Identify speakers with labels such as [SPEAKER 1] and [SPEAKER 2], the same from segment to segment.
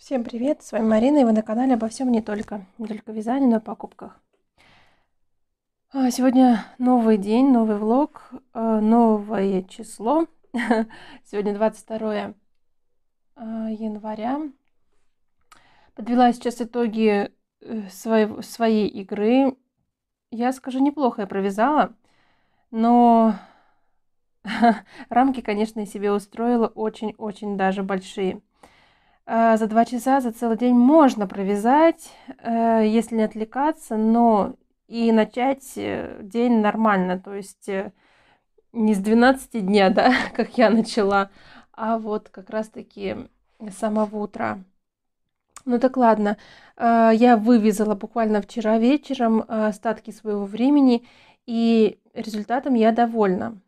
[SPEAKER 1] Всем привет, с вами Марина, и вы на канале обо всем не только, не только вязании, но и покупках. А, сегодня новый день, новый влог, а, новое число. Сегодня 22 а, января. Подвела сейчас итоги э, своей, своей игры. Я скажу, неплохо я провязала, но рамки, конечно, себе устроила очень-очень даже большие. Э, за два часа, за целый день можно провязать, э, если не отвлекаться, но и начать э, день нормально, то есть не с 12 дня, да, как я начала, а вот как раз-таки с самого утра. Ну так ладно, я вывязала буквально вчера вечером остатки своего времени, и результатом я довольна,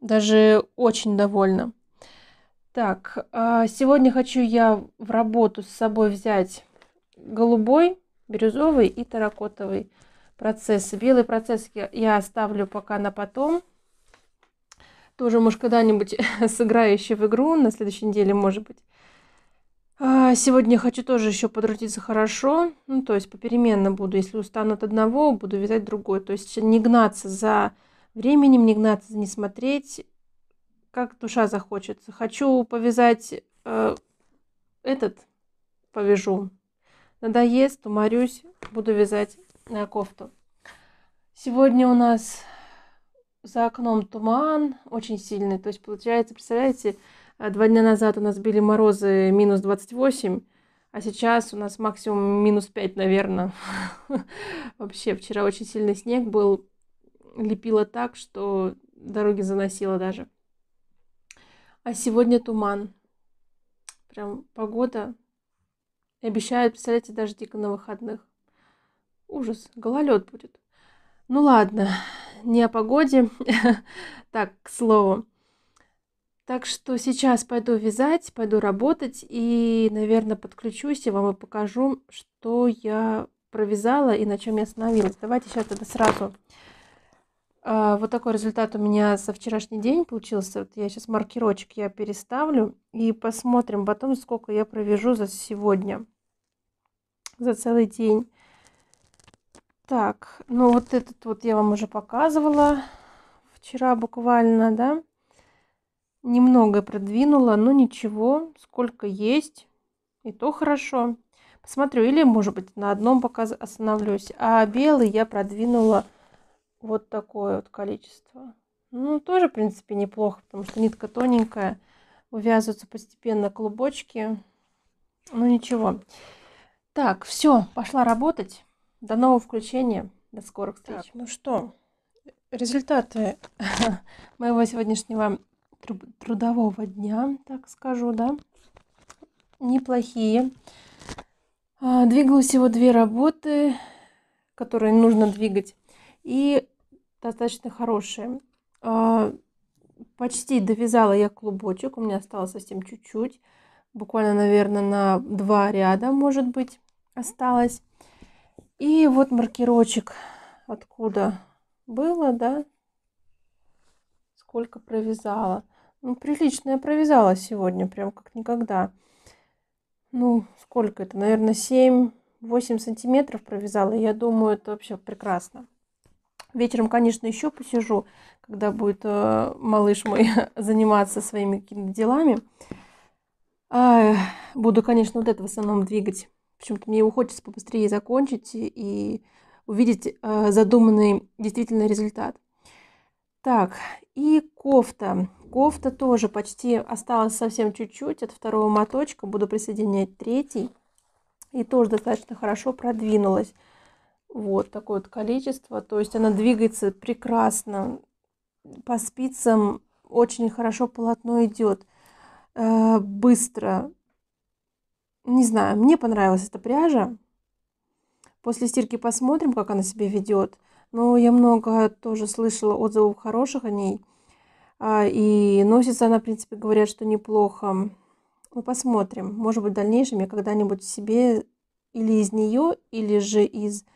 [SPEAKER 1] даже очень довольна. Так, а, сегодня хочу я в работу с собой взять голубой, бирюзовый и таракотовый процесс. Белый процесс я оставлю пока на потом. Тоже, может, когда-нибудь сыграю еще в игру, на следующей неделе, может быть. А, сегодня хочу тоже еще подрутиться хорошо, ну, то есть попеременно буду. Если устану от одного, буду вязать другой. То есть не гнаться за временем, не гнаться, не смотреть, как душа захочется. Хочу повязать э, этот, повяжу. Надоест, уморюсь, буду вязать на кофту. Сегодня у нас за окном туман очень сильный. То есть, получается, представляете, э, два дня назад у нас были морозы минус 28, а сейчас у нас максимум минус 5, наверное. Вообще, вчера очень сильный снег был, лепило так, что дороги заносило даже. А сегодня туман. Прям погода. И обещают, представляете, дождика на выходных. Ужас, гололед будет. Ну ладно, не о погоде. так, к слову. Так что сейчас пойду вязать, пойду работать и, наверное, подключусь и вам и покажу, что я провязала и на чем я остановилась. Давайте сейчас это сразу а, вот такой результат у меня со вчерашний день получился. Вот я сейчас маркерочек я переставлю и посмотрим потом, сколько я провяжу за сегодня, за целый день. Так, ну вот этот вот я вам уже показывала вчера буквально, да. Немного продвинула, но ничего, сколько есть, и то хорошо. Посмотрю, или, может быть, на одном пока остановлюсь. А белый я продвинула вот такое вот количество. Ну, тоже, в принципе, неплохо, потому что нитка тоненькая. Увязываются постепенно клубочки. Ну, ничего. Так, все, пошла работать. До нового включения. До скорых встреч. Так, ну что, результаты моего сегодняшнего трудового дня, так скажу, да, неплохие. А, Двигала всего две работы, которые нужно двигать. И достаточно хорошие. А, почти довязала я клубочек, у меня осталось совсем чуть-чуть. Буквально, наверное, на два ряда, может быть, осталось. И вот маркерочек, откуда было, да, сколько провязала. Ну, прилично я провязала сегодня, прям как никогда. Ну, сколько это? Наверное, 7-8 сантиметров провязала. Я думаю, это вообще прекрасно. Вечером, конечно, еще посижу, когда будет э, малыш мой заниматься своими какими-то делами. Э, буду, конечно, вот это в основном двигать. Почему-то мне его хочется побыстрее закончить и увидеть э, задуманный действительно результат. Так, и кофта. Кофта тоже почти осталось совсем чуть-чуть от второго моточка. Буду присоединять третий. И тоже достаточно хорошо продвинулась. Вот такое вот количество. То есть она двигается прекрасно. По спицам очень хорошо полотно идет. Э, быстро. Не знаю, мне понравилась эта пряжа. После стирки посмотрим, как она себя ведет. Но я много тоже слышала отзывов хороших о ней. А, и носится она, в принципе, говорят, что неплохо. мы ну, посмотрим. Может быть, в дальнейшем я когда-нибудь себе или из нее, или же из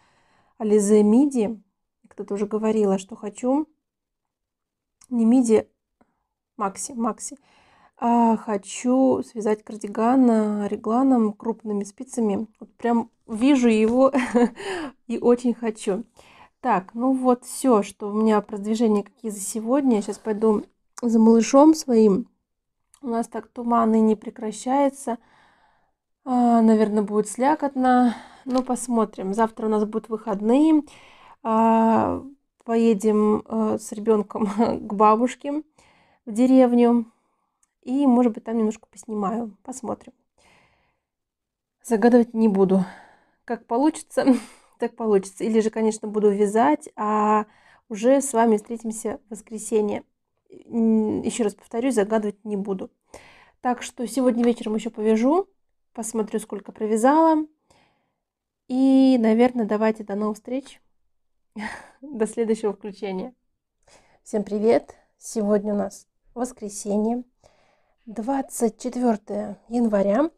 [SPEAKER 1] Ализе миди. Кто-то уже говорила, что хочу. Не миди, макси, макси. А хочу связать кардиган регланом крупными спицами. Вот прям вижу его и очень хочу. Так, ну вот все, что у меня продвижения какие за сегодня. Я сейчас пойду за малышом своим. У нас так туман и не прекращается. А, наверное, будет слякотно. Ну, посмотрим. Завтра у нас будут выходные. А, поедем э, с ребенком к бабушке в деревню. И, может быть, там немножко поснимаю. Посмотрим. Загадывать не буду. Как получится, так получится. Или же, конечно, буду вязать, а уже с вами встретимся в воскресенье. Еще раз повторюсь, загадывать не буду. Так что сегодня вечером еще повяжу, посмотрю, сколько провязала, и, наверное, давайте до новых встреч. До следующего включения. Всем привет. Сегодня у нас воскресенье, 24 января.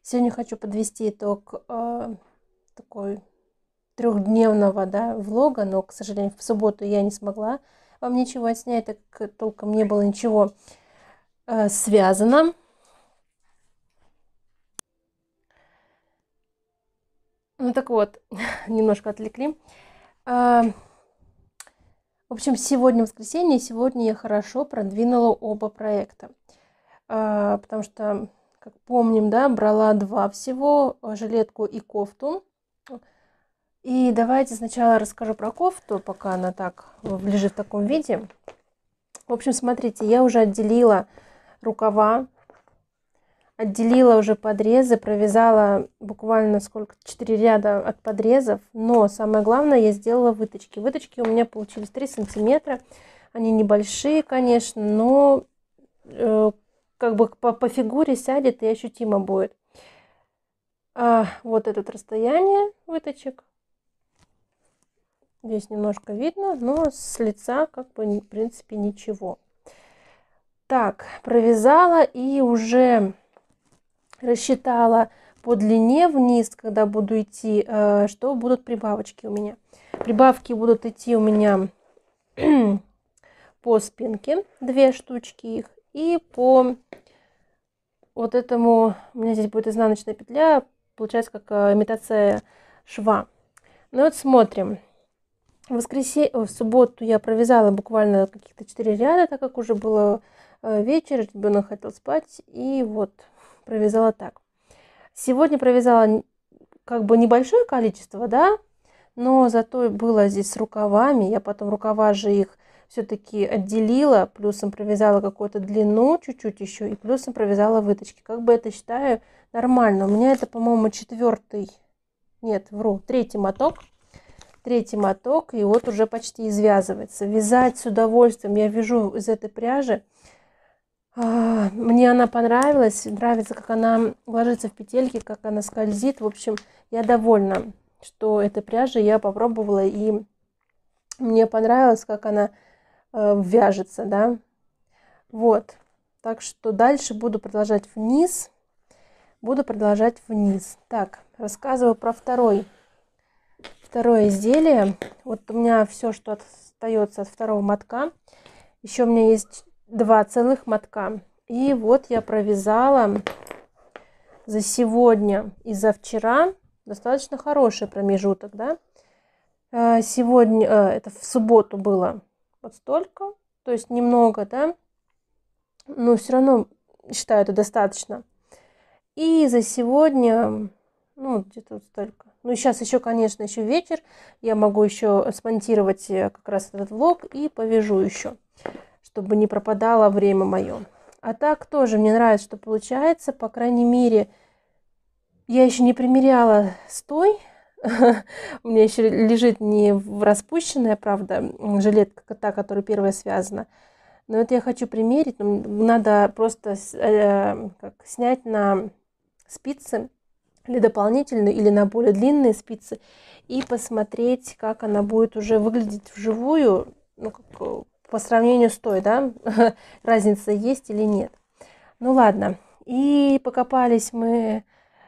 [SPEAKER 1] Сегодня хочу подвести итог э, такой трехдневного да, влога, но, к сожалению, в субботу я не смогла вам ничего отснять, так как толком не было ничего э, связано Ну так вот, немножко отвлекли. А, в общем, сегодня воскресенье, сегодня я хорошо продвинула оба проекта. А, потому что, как помним, да, брала два всего, э, жилетку и кофту. И давайте сначала расскажу про кофту, пока она так лежит в таком виде. В общем, смотрите, я уже отделила рукава отделила уже подрезы, провязала буквально сколько, 4 ряда от подрезов, но самое главное, я сделала выточки. Выточки у меня получились 3 сантиметра, они небольшие, конечно, но э, как бы по, по фигуре сядет и ощутимо будет. А, вот это расстояние выточек. Здесь немножко видно, но с лица как бы в принципе ничего. Так, провязала и уже рассчитала по длине вниз, когда буду идти, э, что будут прибавочки у меня. Прибавки будут идти у меня по спинке, две штучки их, и по вот этому, у меня здесь будет изнаночная петля, получается как э, имитация шва. Ну вот смотрим. В, воскресенье, в субботу я провязала буквально каких-то 4 ряда, так как уже было э, вечер, ребенок хотел спать, и вот провязала так. Сегодня провязала как бы небольшое количество, да, но зато было здесь с рукавами. Я потом рукава же их все-таки отделила, плюсом провязала какую-то длину чуть-чуть еще, и плюсом провязала выточки. Как бы это считаю нормально. У меня это, по-моему, четвертый, нет, вру, третий моток. Третий моток, и вот уже почти извязывается. Вязать с удовольствием. Я вяжу из этой пряжи а, мне она понравилась, нравится, как она ложится в петельки, как она скользит. В общем, я довольна, что эта пряжа я попробовала, и мне понравилось, как она э, вяжется, да. Вот, так что дальше буду продолжать вниз. Буду продолжать вниз. Так, рассказываю про второй, второе изделие. Вот у меня все, что остается от второго мотка. Еще у меня есть два целых мотка. И вот я провязала за сегодня и за вчера достаточно хороший промежуток, да. Э, сегодня, э, это в субботу было вот столько, то есть немного, да, но все равно считаю это достаточно. И за сегодня, ну, где-то вот столько. Ну, сейчас еще, конечно, еще вечер. Я могу еще смонтировать э, как раз этот влог и повяжу еще чтобы не пропадало время мое. А так тоже мне нравится, что получается. По крайней мере, я еще не примеряла стой. У меня еще лежит не в распущенная, правда, жилетка та, которая первая связана. Но это я хочу примерить. Но надо просто э, как, снять на спицы или дополнительные, или на более длинные спицы и посмотреть, как она будет уже выглядеть вживую, ну, как, э, по сравнению с той, да, разница есть или нет. Ну ладно, и покопались мы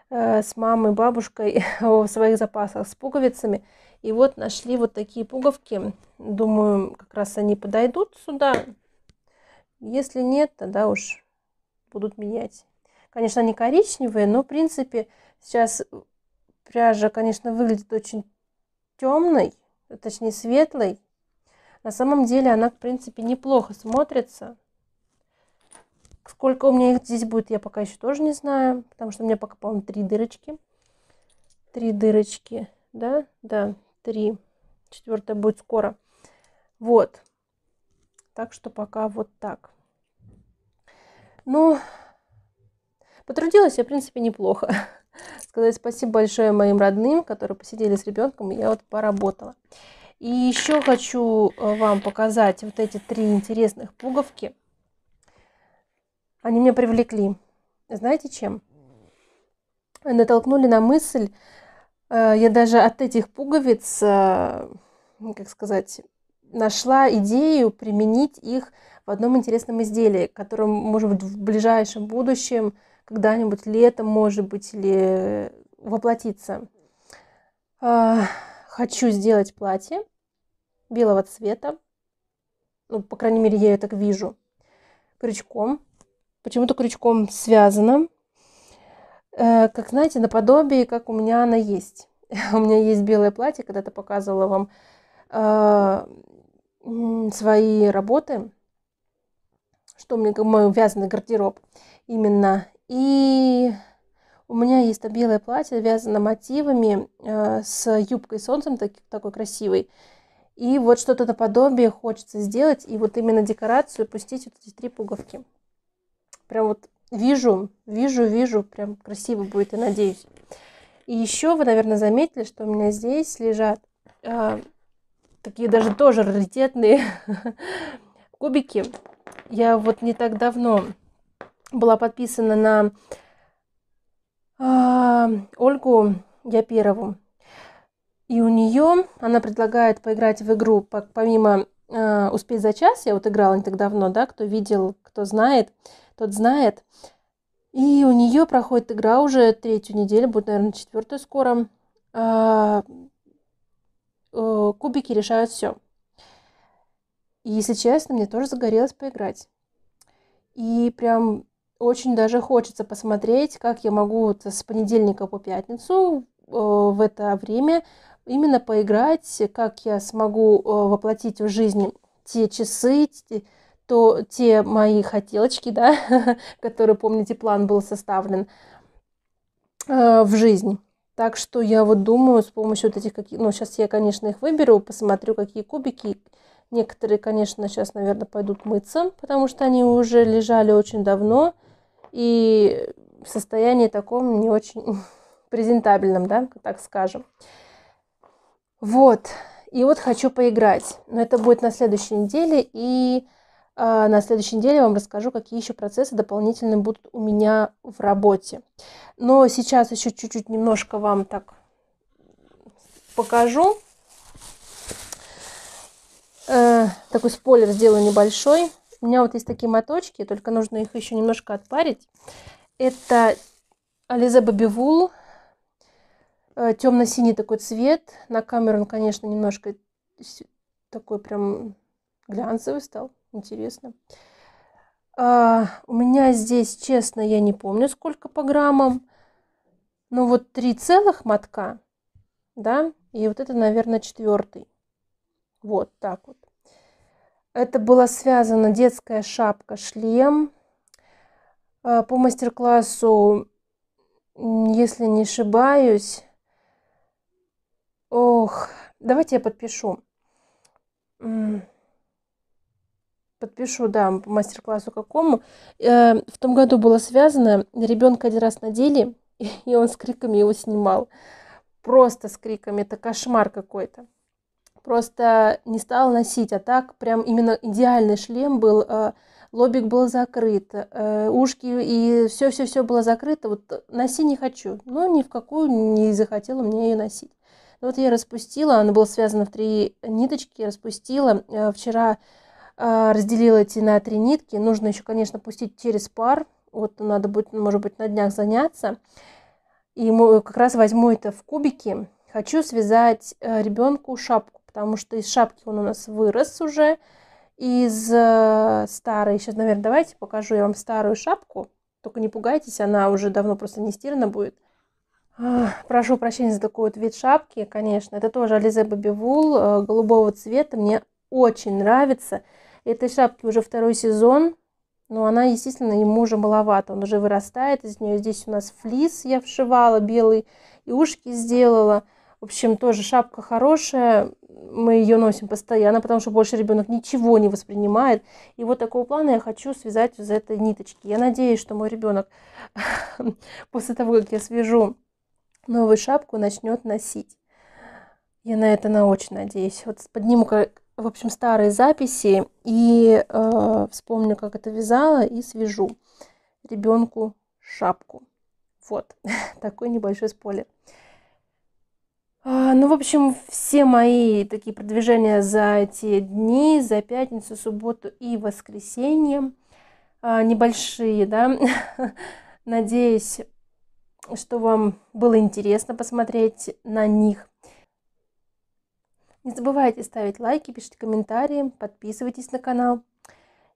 [SPEAKER 1] э, с мамой, бабушкой в своих запасах с пуговицами. И вот нашли вот такие пуговки. Думаю, как раз они подойдут сюда. Если нет, тогда уж будут менять. Конечно, они коричневые, но, в принципе, сейчас пряжа, конечно, выглядит очень темной, точнее светлой. На самом деле она, в принципе, неплохо смотрится. Сколько у меня их здесь будет, я пока еще тоже не знаю, потому что у меня пока, по-моему, три дырочки. Три дырочки, да? Да, три. Четвертая будет скоро. Вот. Так что пока вот так. Ну, потрудилась я, в принципе, неплохо. Сказать спасибо большое моим родным, которые посидели с ребенком, и я вот поработала. И еще хочу э, вам показать вот эти три интересных пуговки. Они меня привлекли. Знаете чем? Натолкнули на мысль, э, я даже от этих пуговиц, э, как сказать, нашла идею применить их в одном интересном изделии, которым может быть, в ближайшем будущем, когда-нибудь летом, может быть, или воплотиться. А, Хочу сделать платье белого цвета. Ну, по крайней мере, я это так вижу. Крючком. Почему-то крючком связано. Э, как, знаете, наподобие, как у меня она есть. у меня есть белое платье, когда-то показывала вам э, свои работы, что у меня мой вязаный гардероб именно. И у меня есть то белое платье, вязано мотивами э, с юбкой солнцем, так, такой красивой. И вот что-то наподобие хочется сделать, и вот именно декорацию пустить вот эти три пуговки. Прям вот вижу, вижу, вижу, прям красиво будет, и надеюсь. И еще вы, наверное, заметили, что у меня здесь лежат э, такие даже тоже раритетные кубики. Я вот не так давно была подписана на а, Ольгу Яперову. И у нее она предлагает поиграть в игру, помимо э, «Успеть за час», я вот играла не так давно, да, кто видел, кто знает, тот знает. И у нее проходит игра уже третью неделю, будет, наверное, четвертая скоро. А, э, кубики решают все. И, если честно, мне тоже загорелось поиграть. И прям очень даже хочется посмотреть, как я могу с понедельника по пятницу э, в это время именно поиграть, как я смогу э, воплотить в жизнь те часы, то те мои хотелочки, да, которые, помните, план был составлен э, в жизнь. Так что я вот думаю с помощью вот этих каких... Ну, сейчас я, конечно, их выберу, посмотрю, какие кубики. Некоторые, конечно, сейчас, наверное, пойдут мыться, потому что они уже лежали очень давно и в состоянии таком не очень презентабельном, да, так скажем. Вот. И вот хочу поиграть. Но это будет на следующей неделе. И э, на следующей неделе я вам расскажу, какие еще процессы дополнительные будут у меня в работе. Но сейчас еще чуть-чуть немножко вам так покажу. Э, такой спойлер сделаю небольшой. У меня вот есть такие моточки, только нужно их еще немножко отпарить. Это Ализе Бабивул, темно-синий такой цвет. На камеру он, конечно, немножко такой прям глянцевый стал. Интересно. А, у меня здесь, честно, я не помню, сколько по граммам. Но ну, вот три целых мотка, да, и вот это, наверное, четвертый. Вот так вот. Это была связана детская шапка-шлем. Э, по мастер-классу, если не ошибаюсь... Ох, давайте я подпишу. Подпишу, да, по мастер-классу какому. Э, в том году было связано, ребенка один раз надели, и он с криками его снимал. Просто с криками, это кошмар какой-то просто не стала носить, а так прям именно идеальный шлем был, э, лобик был закрыт, э, ушки и все-все-все было закрыто. Вот носи не хочу, но ни в какую не захотела мне ее носить. Ну вот я распустила, она была связана в три ниточки, распустила. Э, вчера разделила эти на три нитки. Нужно еще, конечно, пустить через пар. Вот надо будет, может быть, на днях заняться. И как раз возьму это в кубики. Хочу связать ребенку шапку потому что из шапки он у нас вырос уже. Из э, старой, сейчас, наверное, давайте покажу я вам старую шапку. Только не пугайтесь, она уже давно просто не стирана будет. Прошу прощения за такой вот вид шапки, конечно. Это тоже Ализе Бабивул э, голубого цвета. Мне очень нравится. Этой шапки уже второй сезон, но она, естественно, ему уже маловато. Он уже вырастает из нее. Здесь у нас флис я вшивала белый и ушки сделала. В общем, тоже шапка хорошая мы ее носим постоянно, потому что больше ребенок ничего не воспринимает. И вот такого плана я хочу связать из этой ниточки. Я надеюсь, что мой ребенок после того, как я свяжу новую шапку, начнет носить. Я на это на очень надеюсь. Вот подниму, как, в общем, старые записи и э, вспомню, как это вязала, и свяжу ребенку шапку. Вот такой небольшой спойлер. А, ну, в общем, все мои такие продвижения за эти дни, за пятницу, субботу и воскресенье, а, небольшие, да, надеюсь, что вам было интересно посмотреть на них. Не забывайте ставить лайки, пишите комментарии, подписывайтесь на канал.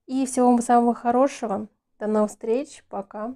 [SPEAKER 1] И всего вам самого хорошего. До новых встреч. Пока.